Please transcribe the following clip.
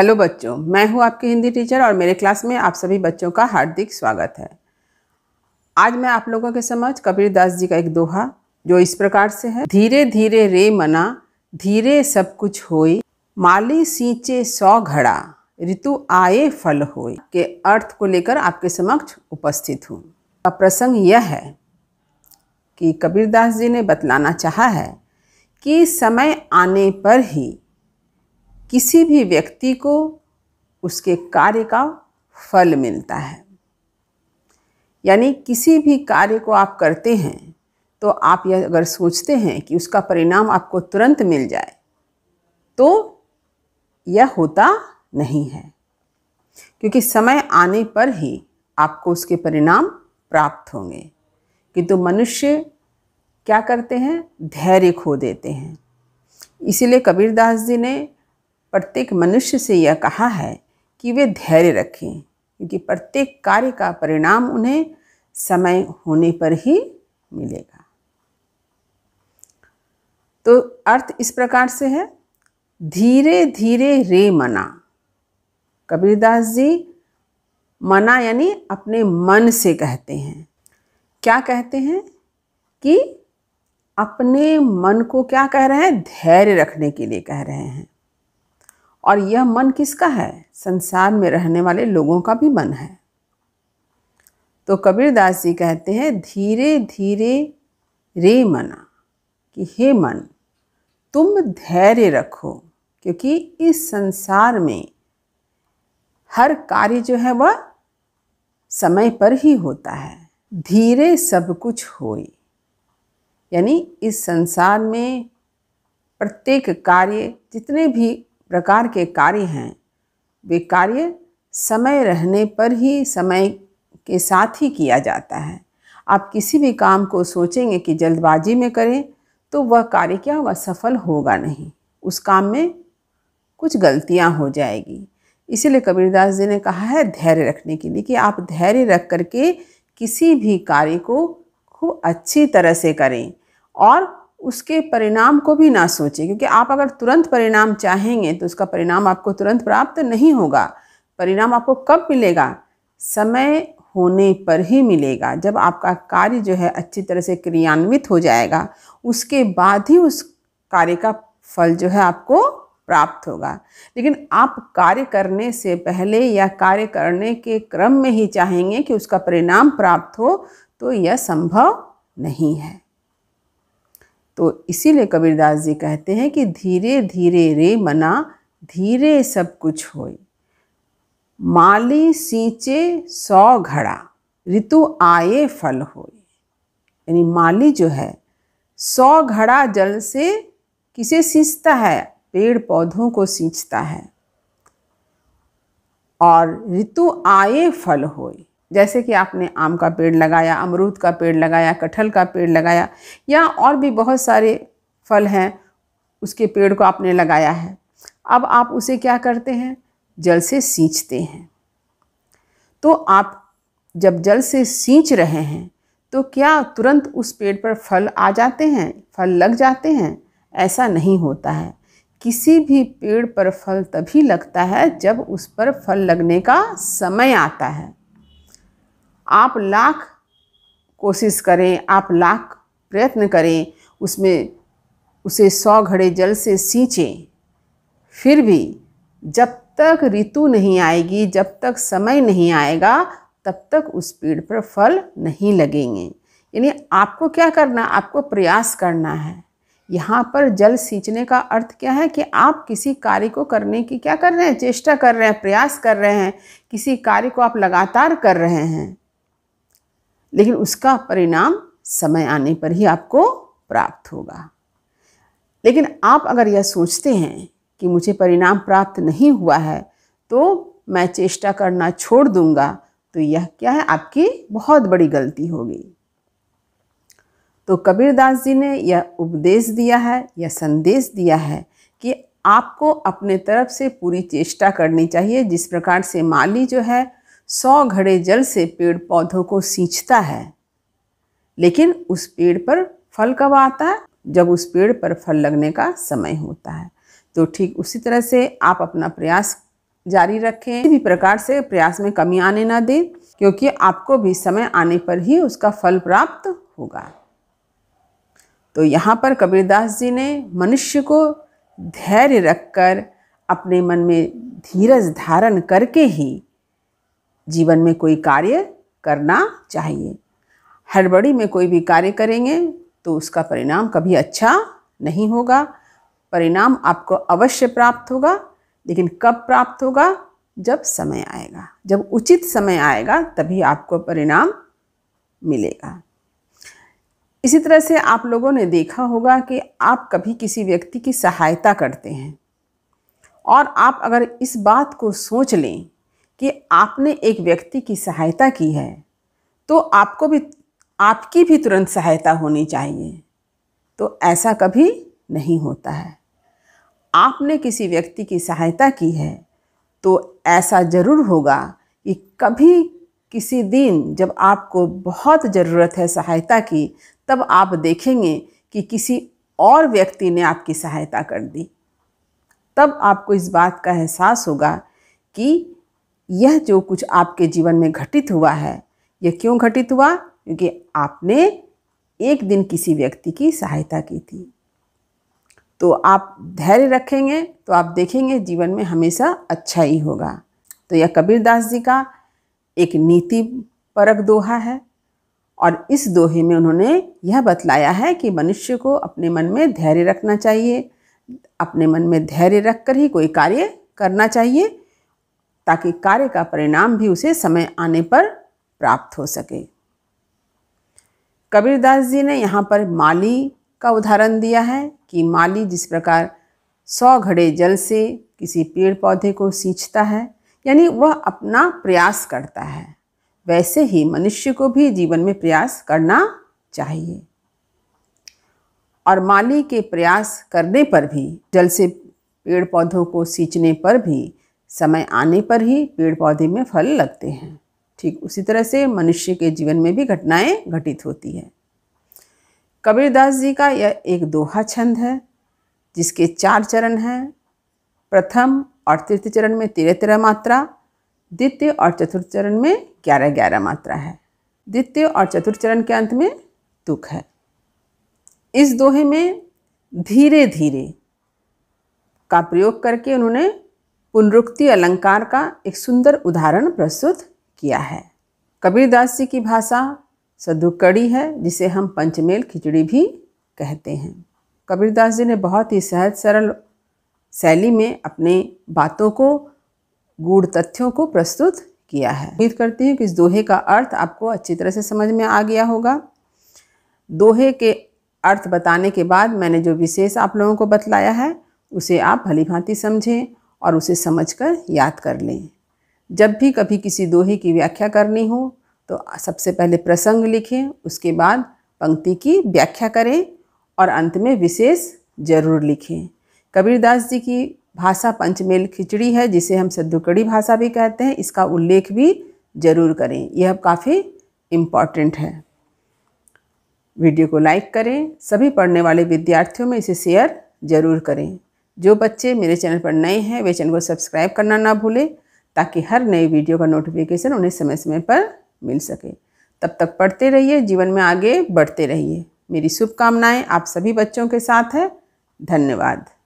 hello बच्चों मैं हूं आपकी हिंदी टीचर और मेरे क्लास में आप सभी बच्चों का हार्दिक स्वागत है आज मैं आप लोगों के समक्ष कबीर दास जी का एक दोहा जो इस प्रकार से है धीरे धीरे रे मना धीरे सब कुछ होई माली सींचे सौ घड़ा ऋतु आए फल होई के अर्थ को लेकर आपके समक्ष उपस्थित हूँ अब प्रसंग यह है कि कबीरदास जी ने बतलाना चाहा है कि समय आने पर ही किसी भी व्यक्ति को उसके कार्य का फल मिलता है यानी किसी भी कार्य को आप करते हैं तो आप यह अगर सोचते हैं कि उसका परिणाम आपको तुरंत मिल जाए तो यह होता नहीं है क्योंकि समय आने पर ही आपको उसके परिणाम प्राप्त होंगे किंतु तो मनुष्य क्या करते हैं धैर्य खो देते हैं इसीलिए कबीरदास जी ने प्रत्येक मनुष्य से यह कहा है कि वे धैर्य रखें क्योंकि प्रत्येक कार्य का परिणाम उन्हें समय होने पर ही मिलेगा तो अर्थ इस प्रकार से है धीरे धीरे रे मना कबीरदास जी मना यानी अपने मन से कहते हैं क्या कहते हैं कि अपने मन को क्या कह रहे हैं धैर्य रखने के लिए कह रहे हैं और यह मन किसका है संसार में रहने वाले लोगों का भी मन है तो कबीरदास जी कहते हैं धीरे धीरे रे मना कि हे मन तुम धैर्य रखो क्योंकि इस संसार में हर कार्य जो है वह समय पर ही होता है धीरे सब कुछ होए यानी इस संसार में प्रत्येक कार्य जितने भी प्रकार के कार्य हैं वे कार्य समय रहने पर ही समय के साथ ही किया जाता है आप किसी भी काम को सोचेंगे कि जल्दबाजी में करें तो वह कार्य क्या होगा सफल होगा नहीं उस काम में कुछ गलतियां हो जाएगी इसीलिए कबीरदास जी ने कहा है धैर्य रखने के लिए कि आप धैर्य रख करके किसी भी कार्य को खूब अच्छी तरह से करें और उसके परिणाम को भी ना सोचें क्योंकि आप अगर तुरंत परिणाम चाहेंगे तो उसका परिणाम आपको तुरंत प्राप्त नहीं होगा परिणाम आपको कब मिलेगा समय होने पर ही मिलेगा जब आपका कार्य जो है अच्छी तरह से क्रियान्वित हो जाएगा उसके बाद ही उस कार्य का फल जो है आपको प्राप्त होगा लेकिन आप कार्य करने से पहले या कार्य करने के क्रम में ही चाहेंगे कि उसका परिणाम प्राप्त हो तो यह संभव नहीं है तो इसीलिए कबीरदास जी कहते हैं कि धीरे धीरे रे मना धीरे सब कुछ होए माली सींचे सौ घड़ा ऋतु आए फल होए यानी माली जो है सौ घड़ा जल से किसे सींचता है पेड़ पौधों को सींचता है और ऋतु आए फल होए जैसे कि आपने आम का पेड़ लगाया अमरूद का पेड़ लगाया कटहल का पेड़ लगाया या और भी बहुत सारे फल हैं उसके पेड़ को आपने लगाया है अब आप उसे क्या करते हैं जल से सींचते हैं तो आप जब जल से सींच रहे हैं तो क्या तुरंत उस पेड़ पर फल आ जाते हैं फल लग जाते हैं ऐसा नहीं होता है किसी भी पेड़ पर फल तभी लगता है जब उस पर फल लगने का समय आता है आप लाख कोशिश करें आप लाख प्रयत्न करें उसमें उसे सौ घड़े जल से सींचें फिर भी जब तक ऋतु नहीं आएगी जब तक समय नहीं आएगा तब तक उस पेड़ पर फल नहीं लगेंगे यानी आपको क्या करना आपको प्रयास करना है यहाँ पर जल सींचने का अर्थ क्या है कि आप किसी कार्य को करने की क्या कर रहे हैं चेष्टा कर रहे हैं प्रयास कर रहे हैं किसी कार्य को आप लगातार कर रहे हैं लेकिन उसका परिणाम समय आने पर ही आपको प्राप्त होगा लेकिन आप अगर यह सोचते हैं कि मुझे परिणाम प्राप्त नहीं हुआ है तो मैं चेष्टा करना छोड़ दूंगा तो यह क्या है आपकी बहुत बड़ी गलती होगी तो कबीरदास जी ने यह उपदेश दिया है यह संदेश दिया है कि आपको अपने तरफ से पूरी चेष्टा करनी चाहिए जिस प्रकार से माली जो है सौ घड़े जल से पेड़ पौधों को सींचता है लेकिन उस पेड़ पर फल कब आता है जब उस पेड़ पर फल लगने का समय होता है तो ठीक उसी तरह से आप अपना प्रयास जारी रखें किसी भी प्रकार से प्रयास में कमी आने ना दें क्योंकि आपको भी समय आने पर ही उसका फल प्राप्त होगा तो यहाँ पर कबीरदास जी ने मनुष्य को धैर्य रखकर अपने मन में धीरज धारण करके ही जीवन में कोई कार्य करना चाहिए हड़बड़ी में कोई भी कार्य करेंगे तो उसका परिणाम कभी अच्छा नहीं होगा परिणाम आपको अवश्य प्राप्त होगा लेकिन कब प्राप्त होगा जब समय आएगा जब उचित समय आएगा तभी आपको परिणाम मिलेगा इसी तरह से आप लोगों ने देखा होगा कि आप कभी किसी व्यक्ति की सहायता करते हैं और आप अगर इस बात को सोच लें कि आपने एक व्यक्ति की सहायता की है तो आपको भी आपकी भी तुरंत सहायता होनी चाहिए तो ऐसा कभी नहीं होता है आपने किसी व्यक्ति की सहायता की है तो ऐसा ज़रूर होगा कि कभी किसी दिन जब आपको बहुत ज़रूरत है सहायता की तब आप देखेंगे कि किसी और व्यक्ति ने आपकी सहायता कर दी तब आपको इस बात का एहसास होगा कि यह जो कुछ आपके जीवन में घटित हुआ है यह क्यों घटित हुआ क्योंकि आपने एक दिन किसी व्यक्ति की सहायता की थी तो आप धैर्य रखेंगे तो आप देखेंगे जीवन में हमेशा अच्छा ही होगा तो यह कबीरदास जी का एक नीति परक दोहा है और इस दोहे में उन्होंने यह बतलाया है कि मनुष्य को अपने मन में धैर्य रखना चाहिए अपने मन में धैर्य रखकर ही कोई कार्य करना चाहिए ताकि कार्य का परिणाम भी उसे समय आने पर प्राप्त हो सके कबीरदास जी ने यहाँ पर माली का उदाहरण दिया है कि माली जिस प्रकार सौ घड़े जल से किसी पेड़ पौधे को सींचता है यानी वह अपना प्रयास करता है वैसे ही मनुष्य को भी जीवन में प्रयास करना चाहिए और माली के प्रयास करने पर भी जल से पेड़ पौधों को सींचने पर भी समय आने पर ही पेड़ पौधे में फल लगते हैं ठीक उसी तरह से मनुष्य के जीवन में भी घटनाएं घटित होती है कबीरदास जी का यह एक दोहा छंद है जिसके चार चरण हैं प्रथम और तृतीय चरण में तेरह तेरह मात्रा द्वितीय और चतुर्थ चरण में ग्यारह ग्यारह मात्रा है द्वितीय और चतुर्थ चरण के अंत में दुख है इस दोहे में धीरे धीरे का प्रयोग करके उन्होंने पुनरुक्ति अलंकार का एक सुंदर उदाहरण प्रस्तुत किया है कबीरदास जी की भाषा सदुकड़ी है जिसे हम पंचमेल खिचड़ी भी कहते हैं कबीरदास जी ने बहुत ही सहज सरल शैली में अपने बातों को गूढ़ तथ्यों को प्रस्तुत किया है उम्मीद करती हूँ कि इस दोहे का अर्थ आपको अच्छी तरह से समझ में आ गया होगा दोहे के अर्थ बताने के बाद मैंने जो विशेष आप लोगों को बतलाया है उसे आप भली भांति समझें और उसे समझकर याद कर लें जब भी कभी किसी दोहे की व्याख्या करनी हो तो सबसे पहले प्रसंग लिखें उसके बाद पंक्ति की व्याख्या करें और अंत में विशेष जरूर लिखें कबीरदास जी की भाषा पंचमेल खिचड़ी है जिसे हम सद्दुकड़ी भाषा भी कहते हैं इसका उल्लेख भी जरूर करें यह काफ़ी इम्पॉर्टेंट है वीडियो को लाइक करें सभी पढ़ने वाले विद्यार्थियों में इसे शेयर ज़रूर करें जो बच्चे मेरे चैनल पर नए हैं वे चैनल को सब्सक्राइब करना ना भूलें ताकि हर नए वीडियो का नोटिफिकेशन उन्हें समय समय पर मिल सके तब तक पढ़ते रहिए जीवन में आगे बढ़ते रहिए मेरी शुभकामनाएँ आप सभी बच्चों के साथ हैं धन्यवाद